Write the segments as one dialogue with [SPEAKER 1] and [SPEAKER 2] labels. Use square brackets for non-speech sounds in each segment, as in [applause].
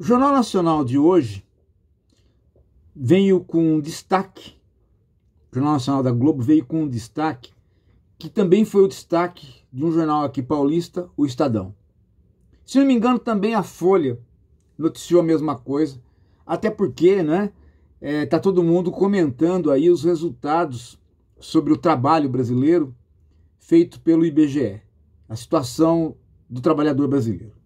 [SPEAKER 1] O Jornal Nacional de hoje veio com um destaque, o Jornal Nacional da Globo veio com um destaque, que também foi o destaque de um jornal aqui paulista, o Estadão. Se não me engano, também a Folha noticiou a mesma coisa, até porque, né, é, tá todo mundo comentando aí os resultados sobre o trabalho brasileiro feito pelo IBGE, a situação do trabalhador brasileiro.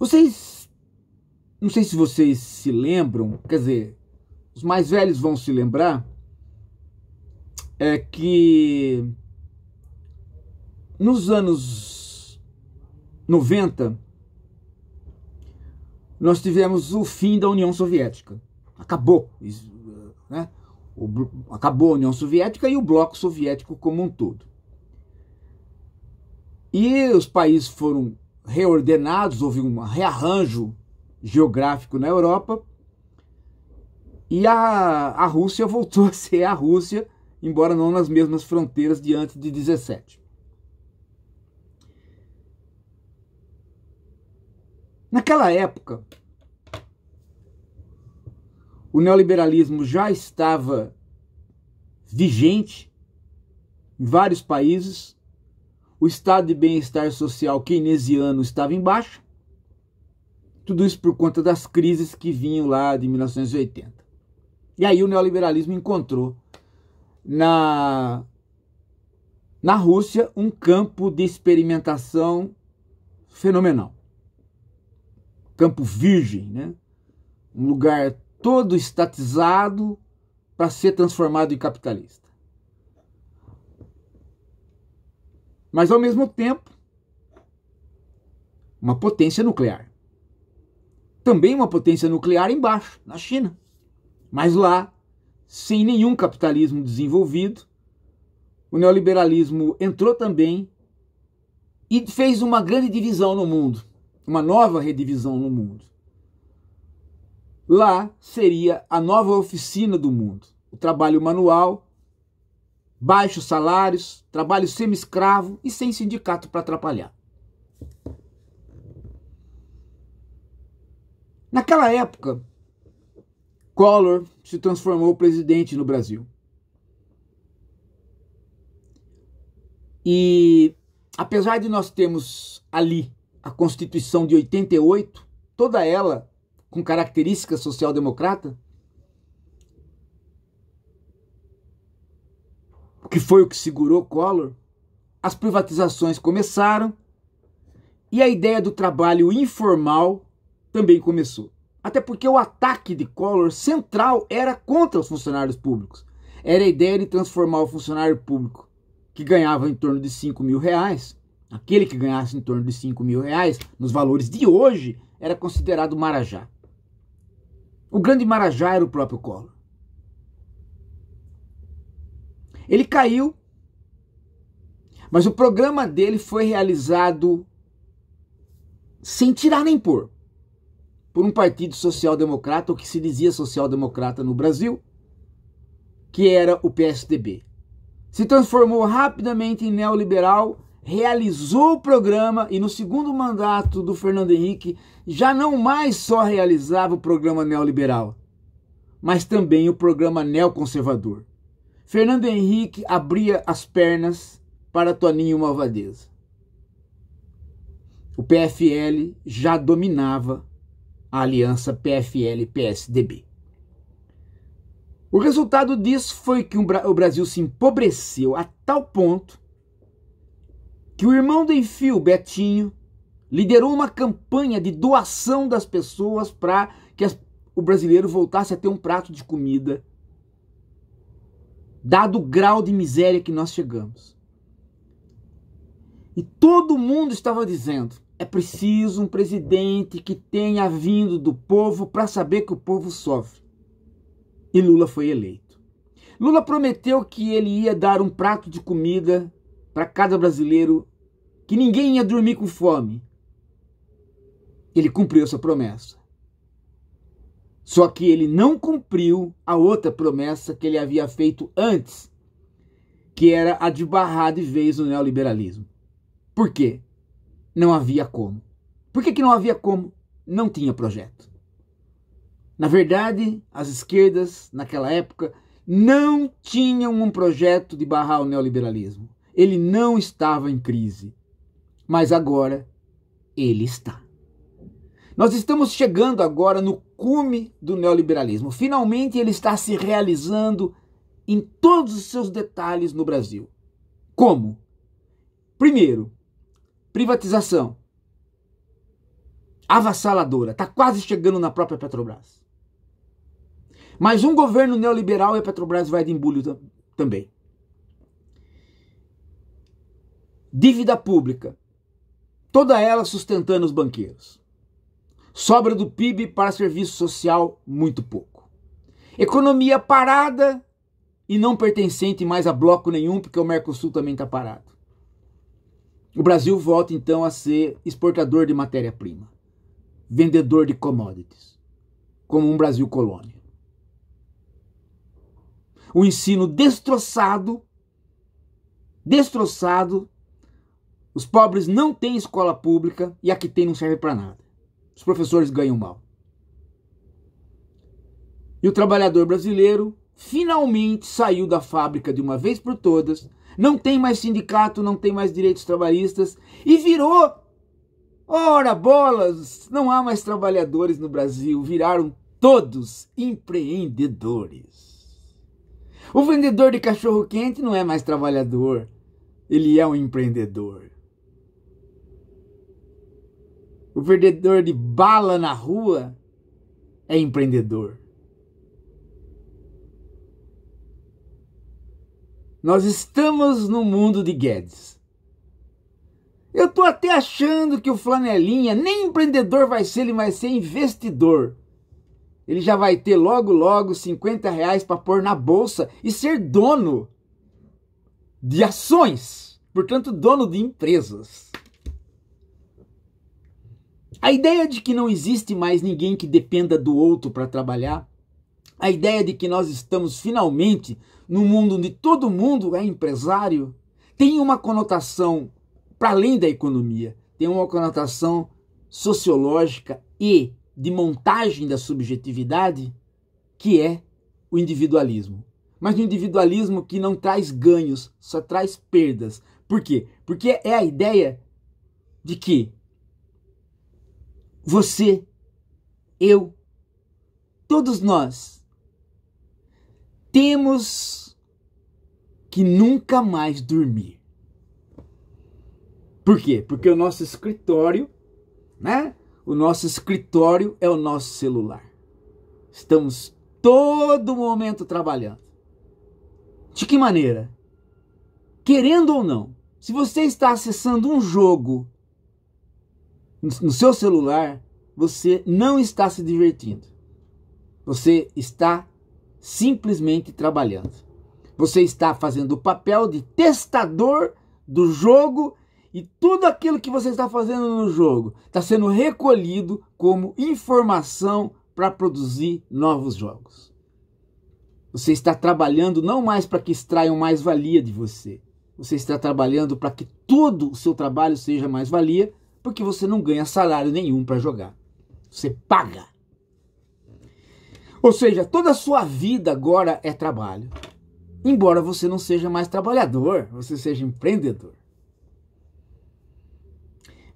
[SPEAKER 1] Vocês. Não sei se vocês se lembram, quer dizer, os mais velhos vão se lembrar, é que nos anos 90 nós tivemos o fim da União Soviética. Acabou. Né? acabou a União Soviética e o bloco soviético como um todo. E os países foram reordenados, houve um rearranjo geográfico na Europa e a, a Rússia [laughs] voltou a ser a Rússia, embora não nas mesmas fronteiras de antes de 17. Naquela época, o neoliberalismo já estava vigente em vários países o estado de bem-estar social keynesiano estava em baixa. Tudo isso por conta das crises que vinham lá de 1980. E aí o neoliberalismo encontrou na na Rússia um campo de experimentação fenomenal. Campo virgem, né? Um lugar todo estatizado para ser transformado em capitalista. mas ao mesmo tempo uma potência nuclear. Também uma potência nuclear embaixo, na China. Mas lá, sem nenhum capitalismo desenvolvido, o neoliberalismo entrou também e fez uma grande divisão no mundo, uma nova redivisão no mundo. Lá seria a nova oficina do mundo, o trabalho manual baixos salários, trabalho semi-escravo e sem sindicato para atrapalhar. Naquela época, Collor se transformou presidente no Brasil. E apesar de nós termos ali a Constituição de 88, toda ela com características social-democrata, que foi o que segurou Collor, as privatizações começaram e a ideia do trabalho informal também começou. Até porque o ataque de Collor central era contra os funcionários públicos. Era a ideia de transformar o funcionário público que ganhava em torno de 5 mil reais, aquele que ganhasse em torno de 5 mil reais, nos valores de hoje, era considerado marajá. O grande marajá era o próprio Collor. Ele caiu, mas o programa dele foi realizado sem tirar nem pôr por um partido social-democrata, o que se dizia social-democrata no Brasil, que era o PSDB. Se transformou rapidamente em neoliberal, realizou o programa e no segundo mandato do Fernando Henrique já não mais só realizava o programa neoliberal, mas também o programa neoconservador. Fernando Henrique abria as pernas para Toninho Malvadeza. O PFL já dominava a aliança PFL-PSDB. O resultado disso foi que o Brasil se empobreceu a tal ponto que o irmão do Enfio, Betinho, liderou uma campanha de doação das pessoas para que o brasileiro voltasse a ter um prato de comida dado o grau de miséria que nós chegamos. E todo mundo estava dizendo: é preciso um presidente que tenha vindo do povo para saber que o povo sofre. E Lula foi eleito. Lula prometeu que ele ia dar um prato de comida para cada brasileiro, que ninguém ia dormir com fome. Ele cumpriu essa promessa. Só que ele não cumpriu a outra promessa que ele havia feito antes, que era a de barrar de vez o neoliberalismo. Por quê? Não havia como. Por que, que não havia como? Não tinha projeto. Na verdade, as esquerdas, naquela época, não tinham um projeto de barrar o neoliberalismo. Ele não estava em crise. Mas agora, ele está. Nós estamos chegando agora no cume do neoliberalismo. Finalmente ele está se realizando em todos os seus detalhes no Brasil. Como? Primeiro, privatização. Avassaladora, está quase chegando na própria Petrobras. Mas um governo neoliberal e a Petrobras vai de embulho também. Dívida pública, toda ela sustentando os banqueiros. Sobra do PIB para serviço social, muito pouco. Economia parada e não pertencente mais a bloco nenhum, porque o Mercosul também está parado. O Brasil volta então a ser exportador de matéria-prima, vendedor de commodities, como um Brasil colônia. O ensino destroçado, destroçado, os pobres não têm escola pública e a que tem não serve para nada os professores ganham mal. E o trabalhador brasileiro finalmente saiu da fábrica de uma vez por todas, não tem mais sindicato, não tem mais direitos trabalhistas e virou. Ora bolas, não há mais trabalhadores no Brasil, viraram todos empreendedores. O vendedor de cachorro quente não é mais trabalhador, ele é um empreendedor. O vendedor de bala na rua é empreendedor. Nós estamos no mundo de Guedes. Eu tô até achando que o flanelinha nem empreendedor vai ser, ele vai ser investidor. Ele já vai ter logo logo 50 reais para pôr na bolsa e ser dono de ações, portanto dono de empresas. A ideia de que não existe mais ninguém que dependa do outro para trabalhar, a ideia de que nós estamos finalmente num mundo onde todo mundo é empresário, tem uma conotação para além da economia, tem uma conotação sociológica e de montagem da subjetividade, que é o individualismo. Mas um individualismo que não traz ganhos, só traz perdas. Por quê? Porque é a ideia de que você, eu, todos nós, temos que nunca mais dormir. Por quê? Porque o nosso escritório, né? O nosso escritório é o nosso celular. Estamos todo momento trabalhando. De que maneira? Querendo ou não, se você está acessando um jogo no seu celular, você não está se divertindo. Você está simplesmente trabalhando. Você está fazendo o papel de testador do jogo e tudo aquilo que você está fazendo no jogo está sendo recolhido como informação para produzir novos jogos. Você está trabalhando não mais para que extraiam mais valia de você. Você está trabalhando para que todo o seu trabalho seja mais valia porque você não ganha salário nenhum para jogar. Você paga. Ou seja, toda a sua vida agora é trabalho. Embora você não seja mais trabalhador, você seja empreendedor.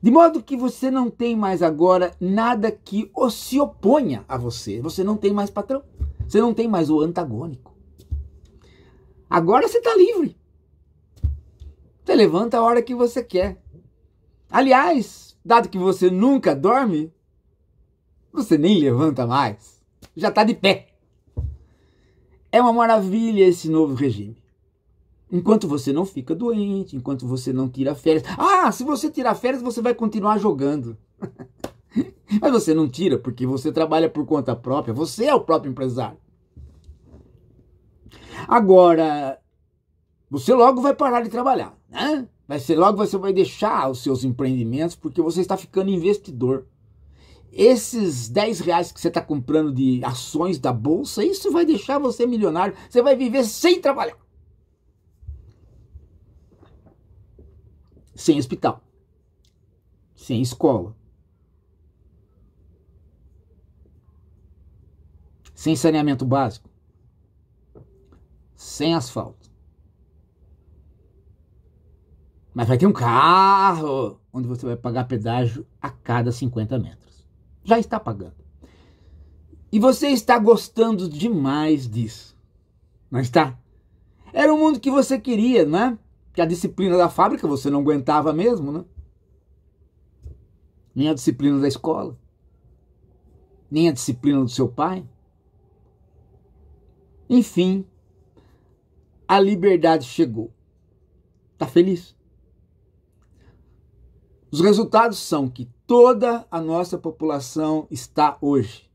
[SPEAKER 1] De modo que você não tem mais agora nada que se oponha a você. Você não tem mais patrão. Você não tem mais o antagônico. Agora você está livre. Você levanta a hora que você quer. Aliás, dado que você nunca dorme, você nem levanta mais, já está de pé. É uma maravilha esse novo regime. Enquanto você não fica doente, enquanto você não tira férias. Ah, se você tirar férias, você vai continuar jogando. [laughs] Mas você não tira porque você trabalha por conta própria, você é o próprio empresário. Agora, você logo vai parar de trabalhar, né? Vai ser logo você vai deixar os seus empreendimentos porque você está ficando investidor. Esses 10 reais que você está comprando de ações da bolsa, isso vai deixar você milionário. Você vai viver sem trabalhar. Sem hospital. Sem escola. Sem saneamento básico. Sem asfalto mas vai ter um carro onde você vai pagar pedágio a cada 50 metros. Já está pagando. E você está gostando demais disso. Não está? Era o mundo que você queria, né? Que a disciplina da fábrica você não aguentava mesmo, né? Nem a disciplina da escola. Nem a disciplina do seu pai. Enfim, a liberdade chegou. Tá feliz? Os resultados são que toda a nossa população está hoje.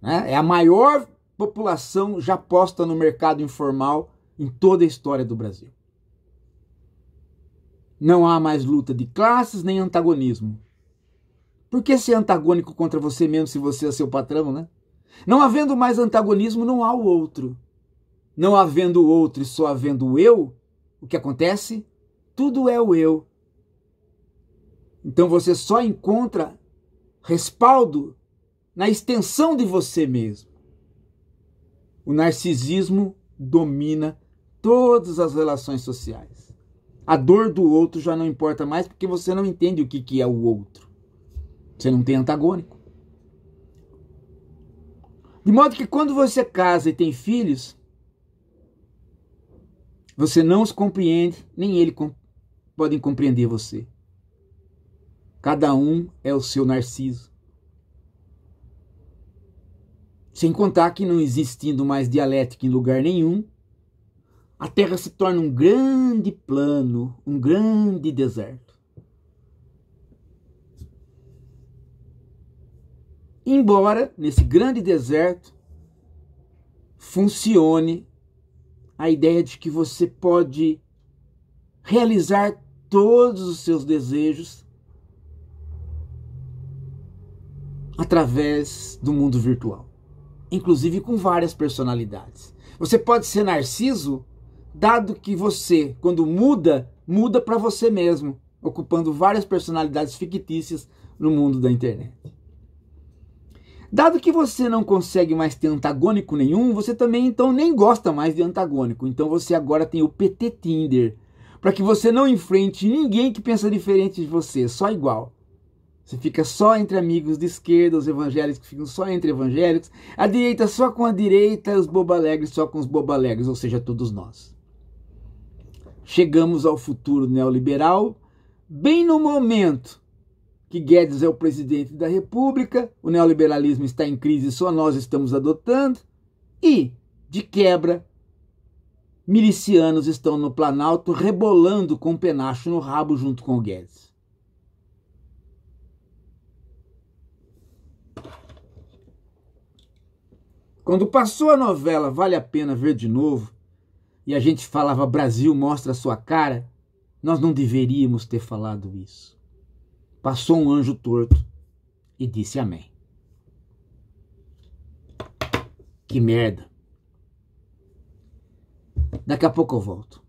[SPEAKER 1] Né? É a maior população já posta no mercado informal em toda a história do Brasil. Não há mais luta de classes nem antagonismo. Por que ser antagônico contra você mesmo se você é seu patrão, né? Não havendo mais antagonismo, não há o outro. Não havendo o outro e só havendo o eu, o que acontece? Tudo é o eu. Então você só encontra respaldo na extensão de você mesmo. O narcisismo domina todas as relações sociais. A dor do outro já não importa mais porque você não entende o que, que é o outro. Você não tem antagônico. De modo que quando você casa e tem filhos, você não os compreende, nem eles podem compreender você. Cada um é o seu narciso. Sem contar que, não existindo mais dialética em lugar nenhum, a Terra se torna um grande plano, um grande deserto. Embora nesse grande deserto funcione a ideia de que você pode realizar todos os seus desejos através do mundo virtual, inclusive com várias personalidades. Você pode ser narciso, dado que você, quando muda, muda para você mesmo, ocupando várias personalidades fictícias no mundo da internet. Dado que você não consegue mais ter antagônico nenhum, você também então nem gosta mais de antagônico. Então você agora tem o PT Tinder, para que você não enfrente ninguém que pensa diferente de você, só igual. Você fica só entre amigos de esquerda, os evangélicos ficam só entre evangélicos, a direita só com a direita, os bobalegres só com os bobalegres, ou seja, todos nós. Chegamos ao futuro neoliberal bem no momento que Guedes é o presidente da República, o neoliberalismo está em crise, só nós estamos adotando, e, de quebra, milicianos estão no Planalto rebolando com o penacho no rabo junto com o Guedes. Quando passou a novela Vale a Pena Ver de Novo, e a gente falava Brasil mostra sua cara, nós não deveríamos ter falado isso. Passou um anjo torto e disse amém. Que merda. Daqui a pouco eu volto.